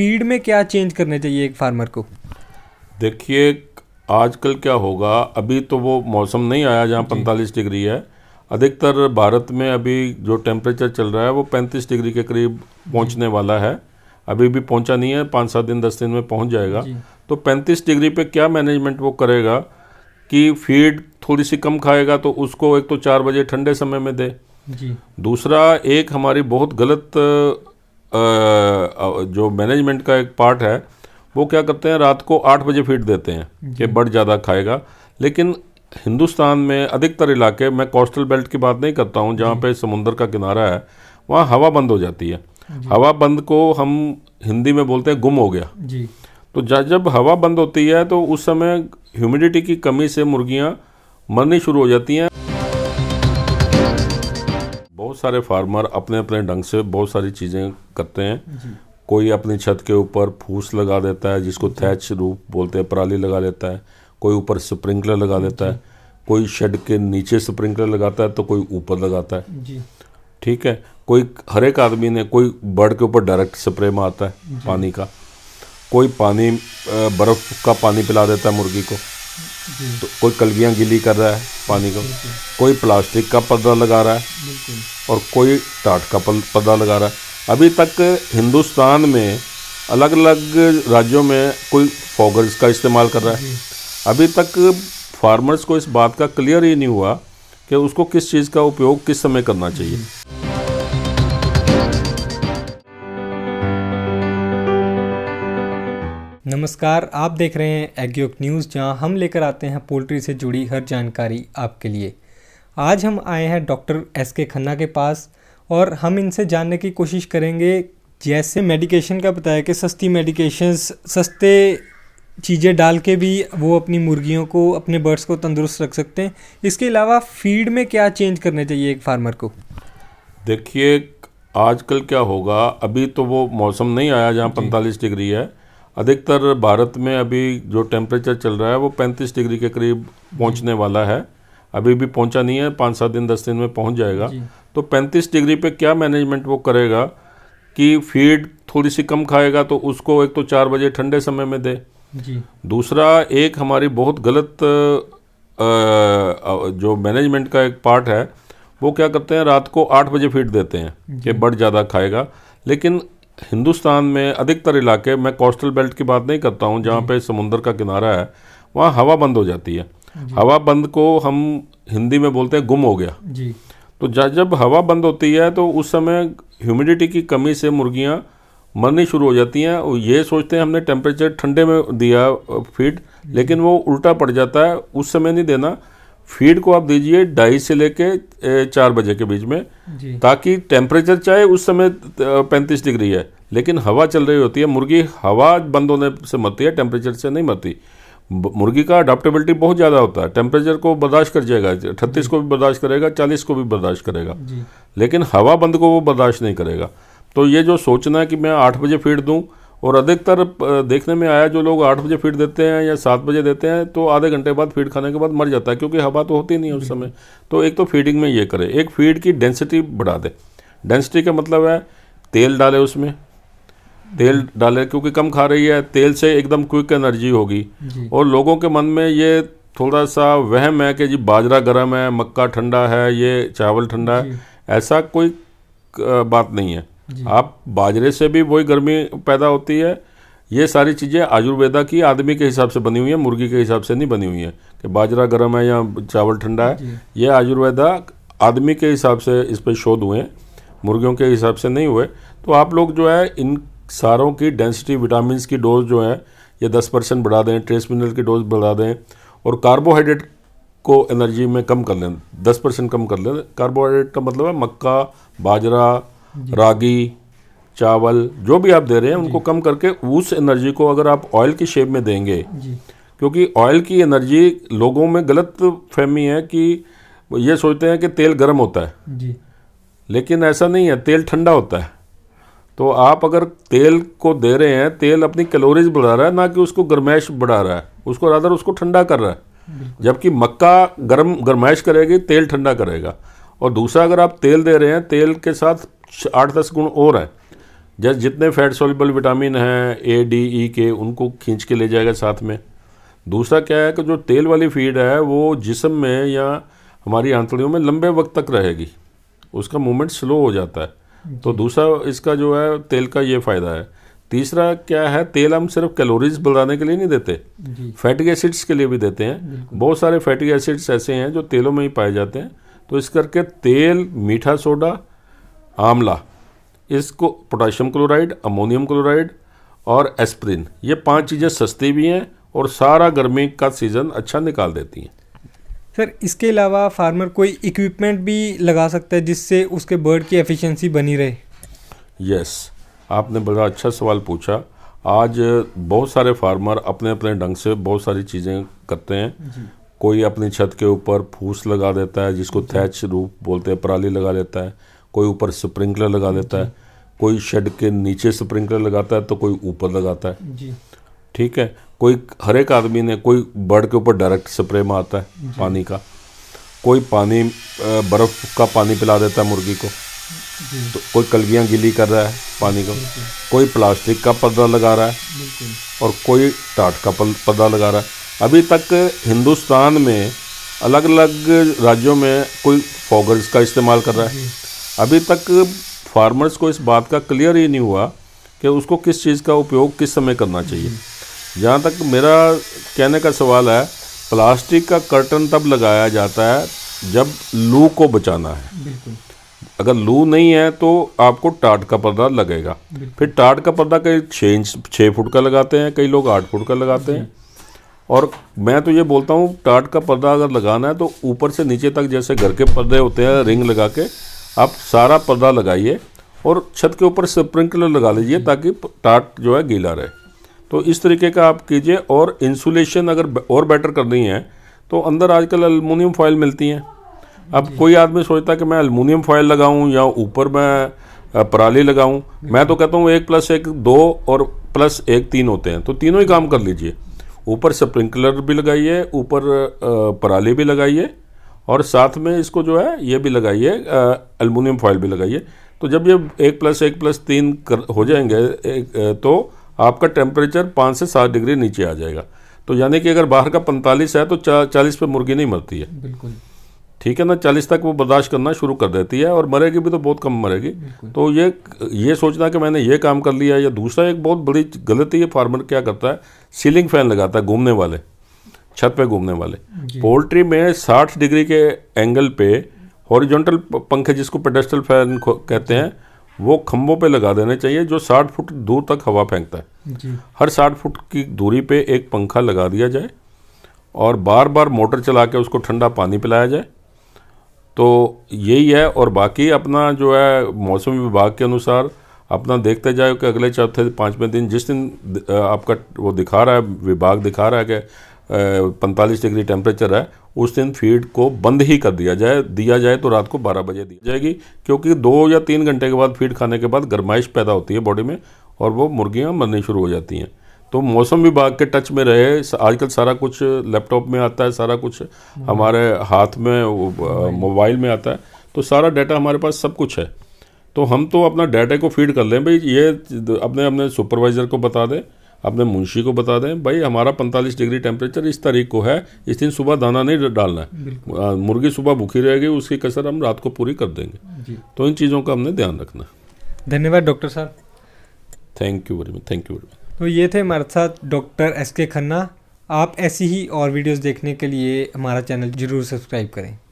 Feed में क्या change करने चाहिए एक फार्मर को देखिए आजकल क्या होगा अभी तो वो मौसम नहीं आया जहाँ पैंतालीस डिग्री है अधिकतर भारत में अभी जो टेम्परेचर चल रहा है वो पैंतीस डिग्री के करीब पहुँचने वाला है अभी भी पहुँचा नहीं है पाँच सात दिन दस दिन में पहुँच जाएगा तो पैंतीस डिग्री पे क्या मैनेजमेंट वो करेगा कि फीड थोड़ी सी कम खाएगा तो उसको एक तो चार बजे ठंडे समय में दे जी दूसरा एक हमारी बहुत गलत जो मैनेजमेंट का एक पार्ट है वो क्या करते हैं रात को आठ बजे फीड देते हैं कि बर्ड ज़्यादा खाएगा लेकिन हिंदुस्तान में अधिकतर इलाके मैं कोस्टल बेल्ट की बात नहीं करता हूँ जहाँ पे समुंदर का किनारा है वहाँ हवा बंद हो जाती है हवा बंद को हम हिंदी में बोलते हैं गुम हो गया जी तो जब हवा बंद होती है तो उस समय ह्यूमिडिटी की कमी से मुर्गियाँ मरनी शुरू हो जाती हैं बहुत सारे फार्मर अपने अपने ढंग से बहुत सारी चीज़ें करते हैं कोई अपनी छत के ऊपर फूस लगा देता है जिसको थैच रूप बोलते हैं पराली लगा देता है कोई ऊपर स्प्रिंकलर लगा देता है कोई शेड के नीचे स्प्रिंकलर लगाता है तो कोई ऊपर लगाता है ठीक है कोई हर एक आदमी ने कोई बर्ड के ऊपर डायरेक्ट स्प्रे मारता है पानी का कोई पानी बर्फ़ का पानी पिला देता है मुर्गी को तो कोई कलवियाँ गिली कर रहा है पानी को कोई प्लास्टिक का पर्दा लगा रहा है और कोई टाट का पता लगा रहा है अभी तक हिंदुस्तान में अलग अलग राज्यों में कोई फॉगर्स का इस्तेमाल कर रहा है अभी तक फार्मर्स को इस बात का क्लियर ही नहीं हुआ कि उसको किस चीज़ का उपयोग किस समय करना चाहिए नमस्कार आप देख रहे हैं एग्योक न्यूज़ जहां हम लेकर आते हैं पोल्ट्री से जुड़ी हर जानकारी आपके लिए आज हम आए हैं डॉक्टर एस के खन्ना के पास और हम इनसे जानने की कोशिश करेंगे जैसे मेडिकेशन का बताया कि सस्ती मेडिकेशंस सस्ते चीज़ें डाल के भी वो अपनी मुर्गियों को अपने बर्ड्स को तंदुरुस्त रख सकते हैं इसके अलावा फीड में क्या चेंज करने चाहिए एक फार्मर को देखिए आजकल क्या होगा अभी तो वो मौसम नहीं आया जहाँ पैंतालीस डिग्री है अधिकतर भारत में अभी जो टेम्परेचर चल रहा है वो पैंतीस डिग्री के करीब पहुँचने वाला है अभी भी पहुंचा नहीं है पाँच सात दिन दस दिन में पहुंच जाएगा तो पैंतीस डिग्री पे क्या मैनेजमेंट वो करेगा कि फीड थोड़ी सी कम खाएगा तो उसको एक तो चार बजे ठंडे समय में दे जी। दूसरा एक हमारी बहुत गलत आ, जो मैनेजमेंट का एक पार्ट है वो क्या करते हैं रात को आठ बजे फीड देते हैं कि बर्ड ज़्यादा खाएगा लेकिन हिंदुस्तान में अधिकतर इलाके मैं कोस्टल बेल्ट की बात नहीं करता हूँ जहाँ पे समुंदर का किनारा है वहाँ हवा बंद हो जाती है हवा बंद को हम हिंदी में बोलते हैं गुम हो गया जी तो जब हवा बंद होती है तो उस समय ह्यूमिडिटी की कमी से मुर्गियाँ मरनी शुरू हो जाती हैं और ये सोचते हैं हमने टेम्परेचर ठंडे में दिया फीड लेकिन वो उल्टा पड़ जाता है उस समय नहीं देना फीड को आप दीजिए ढाई से लेके चार बजे के बीच में ताकि टेम्परेचर चाहे उस समय पैंतीस डिग्री है लेकिन हवा चल रही होती है मुर्गी हवा बंद होने से मरती है टेम्परेचर से नहीं मरती मुर्गी का अडाप्टेबिलिटी बहुत ज़्यादा होता है टेम्परेचर को बर्दाश्त कर जाएगा अट्ठतीस को भी बर्दाश्त करेगा चालीस को भी बर्दाश्त करेगा लेकिन हवा बंद को वो बर्दाश्त नहीं करेगा तो ये जो सोचना है कि मैं आठ बजे फीड दूँ और अधिकतर देखने में आया जो लोग आठ बजे फीड देते हैं या सात बजे देते हैं तो आधे घंटे बाद फीड खाने के बाद मर जाता है क्योंकि हवा तो होती नहीं है उस समय तो एक तो फीडिंग में ये करे एक फीड की डेंसिटी बढ़ा दे डेंसिटी का मतलब है तेल डाले उसमें तेल डालें क्योंकि कम खा रही है तेल से एकदम क्विक एनर्जी होगी और लोगों के मन में ये थोड़ा सा वहम है कि जी बाजरा गर्म है मक्का ठंडा है ये चावल ठंडा है ऐसा कोई बात नहीं है आप बाजरे से भी वही गर्मी पैदा होती है ये सारी चीज़ें आयुर्वेदा की आदमी के हिसाब से बनी हुई है मुर्गी के हिसाब से नहीं बनी हुई है कि बाजरा गर्म है या चावल ठंडा है ये आयुर्वेदा आदमी के हिसाब से इस पर शोध हुए हैं मुर्गियों के हिसाब से नहीं हुए तो आप लोग जो है इन सारों की डेंसिटी विटामिन की डोज जो है ये दस परसेंट बढ़ा दें ट्रेस मिनरल की डोज बढ़ा दें और कार्बोहाइड्रेट को एनर्जी में कम कर लें दस परसेंट कम कर लें कार्बोहाइड्रेट का मतलब है मक्का बाजरा रागी चावल जो भी आप दे रहे हैं उनको कम करके उस एनर्जी को अगर आप ऑयल की शेप में देंगे क्योंकि ऑयल की एनर्जी लोगों में गलत फहमी है कि ये सोचते हैं कि तेल गर्म होता है लेकिन ऐसा नहीं है तेल ठंडा होता है तो आप अगर तेल को दे रहे हैं तेल अपनी कैलोरीज बढ़ा रहा है ना कि उसको गर्मैश बढ़ा रहा है उसको रादर उसको ठंडा कर रहा है जबकि मक्का गर्म गर्माइश करेगी तेल ठंडा करेगा और दूसरा अगर आप तेल दे रहे हैं तेल के साथ आठ दस गुण और हैं जैसे जितने फैट सोलबल विटामिन हैं ए डी ई के उनको खींच के ले जाएगा साथ में दूसरा क्या है कि जो तेल वाली फीड है वो जिसम में या हमारी आंतड़ियों में लंबे वक्त तक रहेगी उसका मूवमेंट स्लो हो जाता है तो दूसरा इसका जो है तेल का ये फ़ायदा है तीसरा क्या है तेल हम सिर्फ कैलोरीज बढ़ाने के लिए नहीं देते फैटिक एसिड्स के लिए भी देते हैं बहुत सारे फैटिक एसिड्स ऐसे हैं जो तेलों में ही पाए जाते हैं तो इस करके तेल मीठा सोडा आंवला इसको पोटाशियम क्लोराइड अमोनियम क्लोराइड और एस्प्रिन ये पांच चीज़ें सस्ती भी हैं और सारा गर्मी का सीज़न अच्छा निकाल देती हैं सर इसके अलावा फार्मर कोई इक्विपमेंट भी लगा सकता है जिससे उसके बर्ड की एफिशिएंसी बनी रहे यस yes, आपने बड़ा अच्छा सवाल पूछा आज बहुत सारे फार्मर अपने अपने ढंग से बहुत सारी चीज़ें करते हैं कोई अपनी छत के ऊपर फूस लगा देता है जिसको थैच रूप बोलते हैं पराली लगा देता है कोई ऊपर स्प्रिंकलर लगा देता है कोई शेड के नीचे स्प्रिंकलर लगाता है तो कोई ऊपर लगाता है ठीक है कोई हर एक आदमी ने कोई बर्ड के ऊपर डायरेक्ट स्प्रे मारता है पानी का कोई पानी बर्फ़ का पानी पिला देता है मुर्गी को तो कोई कलगियाँ गिली कर रहा है पानी को कोई प्लास्टिक का पर्दा लगा रहा है और कोई टाट का पर्दा लगा रहा है अभी तक हिंदुस्तान में अलग अलग राज्यों में कोई फॉगर्स का इस्तेमाल कर रहा है अभी तक फार्मर्स को इस बात का क्लियर ही नहीं हुआ कि उसको किस चीज़ का उपयोग किस समय करना चाहिए जहाँ तक मेरा कहने का सवाल है प्लास्टिक का कर्टन तब लगाया जाता है जब लू को बचाना है अगर लू नहीं है तो आपको टाट का पर्दा लगेगा फिर टाट का पर्दा कई छः इंच छः फुट का लगाते हैं कई लोग आठ फुट का लगाते हैं और मैं तो ये बोलता हूँ टाट का पर्दा अगर लगाना है तो ऊपर से नीचे तक जैसे घर के पर्दे होते हैं रिंग लगा के आप सारा पर्दा लगाइए और छत के ऊपर स्प्रिंकलर लगा लीजिए ताकि टाट जो है गीला रहे तो इस तरीके का आप कीजिए और इंसुलेशन अगर और बेटर करनी है तो अंदर आजकल अलमोनियम फॉयल मिलती हैं अब कोई आदमी सोचता है कि मैं अल्मोनियम फॉयल लगाऊं या ऊपर मैं पराली लगाऊं मैं तो कहता हूँ एक प्लस एक दो और प्लस एक तीन होते हैं तो तीनों ही काम कर लीजिए ऊपर स्प्रिंकलर भी लगाइए ऊपर पराली भी लगाइए और साथ में इसको जो है ये भी लगाइए अल्मोनियम फॉयल भी लगाइए तो जब ये एक प्लस एक प्लस तीन कर हो जाएंगे एक, तो आपका टेम्परेचर पाँच से सात डिग्री नीचे आ जाएगा तो यानी कि अगर बाहर का पैंतालीस है तो चा, चालीस पे मुर्गी नहीं मरती है बिल्कुल ठीक है ना चालीस तक वो बर्दाश्त करना शुरू कर देती है और मरेगी भी तो बहुत कम मरेगी तो ये ये सोचना कि मैंने ये काम कर लिया या दूसरा एक बहुत बड़ी गलती है फार्मर क्या करता है सीलिंग फैन लगाता है घूमने वाले छत पे घूमने वाले पोल्ट्री में साठ डिग्री के एंगल पे हॉरिजॉन्टल पंखे जिसको पेडेस्टल फैन कहते हैं वो खम्भों पे लगा देने चाहिए जो साठ फुट दूर तक हवा फेंकता है जी। हर साठ फुट की दूरी पे एक पंखा लगा दिया जाए और बार बार मोटर चला के उसको ठंडा पानी पिलाया जाए तो यही है और बाकी अपना जो है मौसम विभाग के अनुसार अपना देखते जाए कि अगले चौथे पाँचवें दिन जिस दिन आपका वो दिखा रहा है विभाग दिखा रहा है कि पैंतालीस डिग्री टेम्परेचर है उस दिन फीड को बंद ही कर दिया जाए दिया जाए तो रात को 12 बजे दी जाएगी क्योंकि दो या तीन घंटे के बाद फीड खाने के बाद गर्माइश पैदा होती है बॉडी में और वो मुर्गियाँ मरनी शुरू हो जाती हैं तो मौसम विभाग के टच में रहे आजकल सारा कुछ लैपटॉप में आता है सारा कुछ हमारे हाथ में मोबाइल में आता है तो सारा डाटा हमारे पास सब कुछ है तो हम तो अपना डाटा को फीड कर लें भाई ये अपने अपने सुपरवाइज़र को बता दें अपने मुंशी को बता दें भाई हमारा 45 डिग्री टेम्परेचर इस तारीख को है इस दिन सुबह दाना नहीं डालना है मुर्गी सुबह भूखी रहेगी उसकी कसर हम रात को पूरी कर देंगे तो इन चीज़ों का हमने ध्यान रखना है धन्यवाद डॉक्टर साहब thank you very much thank you very much तो ये थे हमारे साथ डॉक्टर एस के खन्ना आप ऐसी ही और वीडियोज़ देखने के लिए हमारा चैनल ज़रूर सब्सक्राइब करें